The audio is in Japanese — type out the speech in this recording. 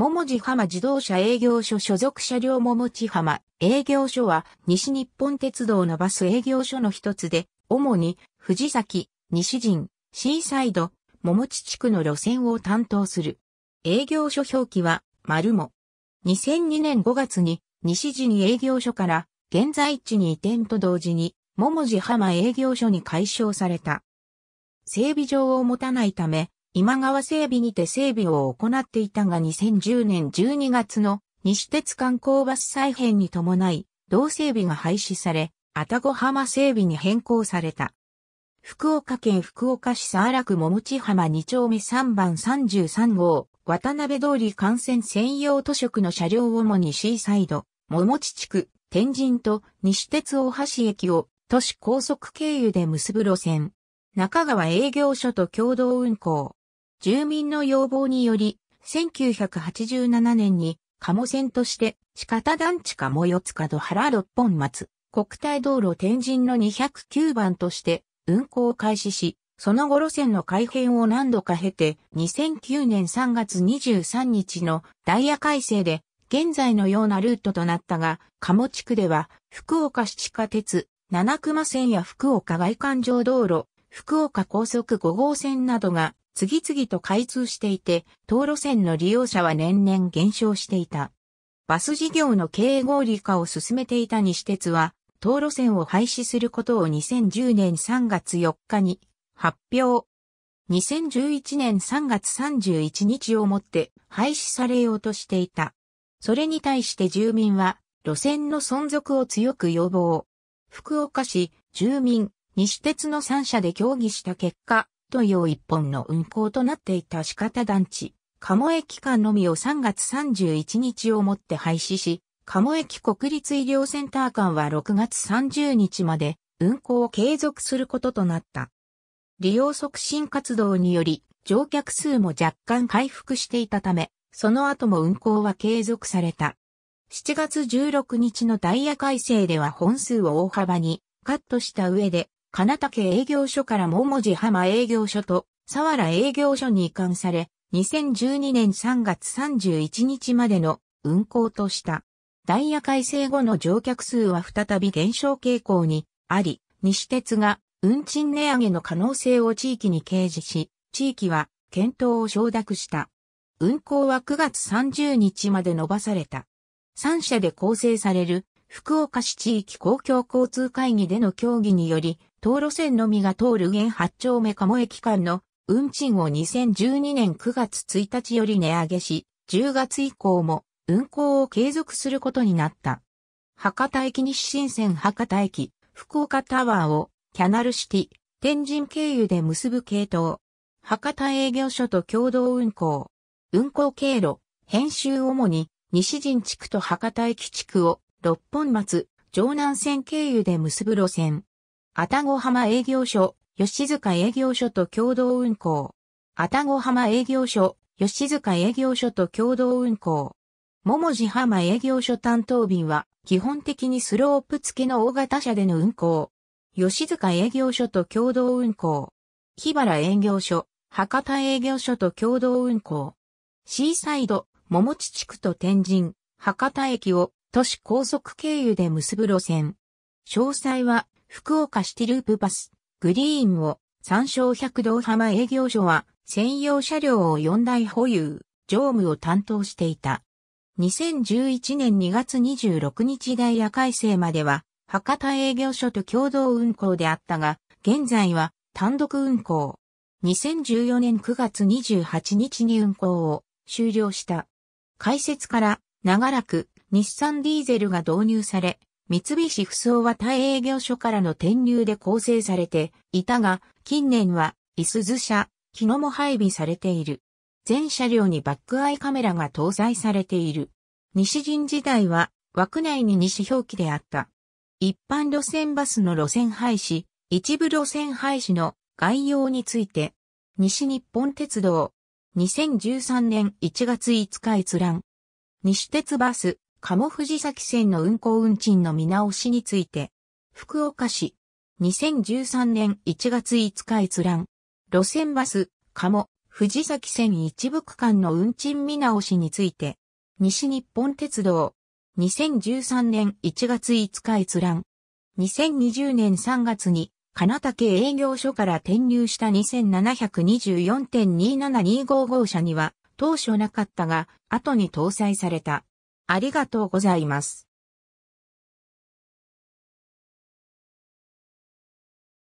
桃地浜自動車営業所所属車両桃地浜営業所は西日本鉄道のバス営業所の一つで、主に藤崎、西陣、シーサイド、桃地地区の路線を担当する。営業所表記は、丸も。2002年5月に西陣営業所から現在地に移転と同時に、桃地浜営業所に解消された。整備場を持たないため、今川整備にて整備を行っていたが2010年12月の西鉄観光バス再編に伴い、同整備が廃止され、愛宕浜整備に変更された。福岡県福岡市佐荒区桃地浜2丁目3番33号、渡辺通り幹線専用図書区の車両を主にシーサイド、桃地地区、天神と西鉄大橋駅を都市高速経由で結ぶ路線。中川営業所と共同運行。住民の要望により、1987年に、鴨線として、四方団地鴨四つ角原六本松、国体道路天神の209番として、運行を開始し、その後路線の改変を何度か経て、2009年3月23日のダイヤ改正で、現在のようなルートとなったが、鴨地区では、福岡市地下鉄、七熊線や福岡外環状道路、福岡高速5号線などが次々と開通していて、道路線の利用者は年々減少していた。バス事業の経営合理化を進めていた西鉄は、道路線を廃止することを2010年3月4日に発表。2011年3月31日をもって廃止されようとしていた。それに対して住民は路線の存続を強く要望。福岡市、住民、西鉄の3社で協議した結果、いう一本の運行となっていた仕方団地、鴨駅間のみを3月31日をもって廃止し、鴨駅国立医療センター間は6月30日まで運行を継続することとなった。利用促進活動により、乗客数も若干回復していたため、その後も運行は継続された。7月16日のダイヤ改正では本数を大幅にカットした上で金竹営業所から桃地浜営業所と、佐原営業所に移管され、2012年3月31日までの運行とした。ダイヤ改正後の乗客数は再び減少傾向にあり、西鉄が運賃値上げの可能性を地域に掲示し、地域は検討を承諾した。運行は9月30日まで延ばされた。3社で構成される福岡市地域公共交通会議での協議により、東路線のみが通る現8丁目鴨駅間の運賃を2012年9月1日より値上げし、10月以降も運行を継続することになった。博多駅西新線博多駅、福岡タワーをキャナルシティ、天神経由で結ぶ系統。博多営業所と共同運行。運行経路、編集主に西陣地区と博多駅地区を六本松、城南線経由で結ぶ路線。愛宕浜営業所、吉塚営業所と共同運行。愛宕浜営業所、吉塚営業所と共同運行。桃地浜営業所担当便は、基本的にスロープ付きの大型車での運行。吉塚営業所と共同運行。木原営業所、博多営業所と共同運行。シーサイド、桃地地区と天神、博多駅を都市高速経由で結ぶ路線。詳細は福岡シティループバス、グリーンを参照百道浜営業所は専用車両を4台保有、乗務を担当していた。2011年2月26日ダイヤ改正までは博多営業所と共同運行であったが、現在は単独運行。2014年9月28日に運行を終了した。開設から長らく日産ディーゼルが導入され、三菱不走は大営業所からの転入で構成されていたが、近年は、椅子図車、日野も配備されている。全車両にバックアイカメラが搭載されている。西陣時代は、枠内に西表記であった。一般路線バスの路線廃止、一部路線廃止の概要について、西日本鉄道、2013年1月5日閲覧。西鉄バス、鴨藤崎線の運行運賃の見直しについて、福岡市、2013年1月5日閲覧、路線バス、鴨、藤崎線一部区間の運賃見直しについて、西日本鉄道、2013年1月5日閲覧、2020年3月に、金竹営業所から転入した2724.27255車には、当初なかったが、後に搭載された。ありがとうございます。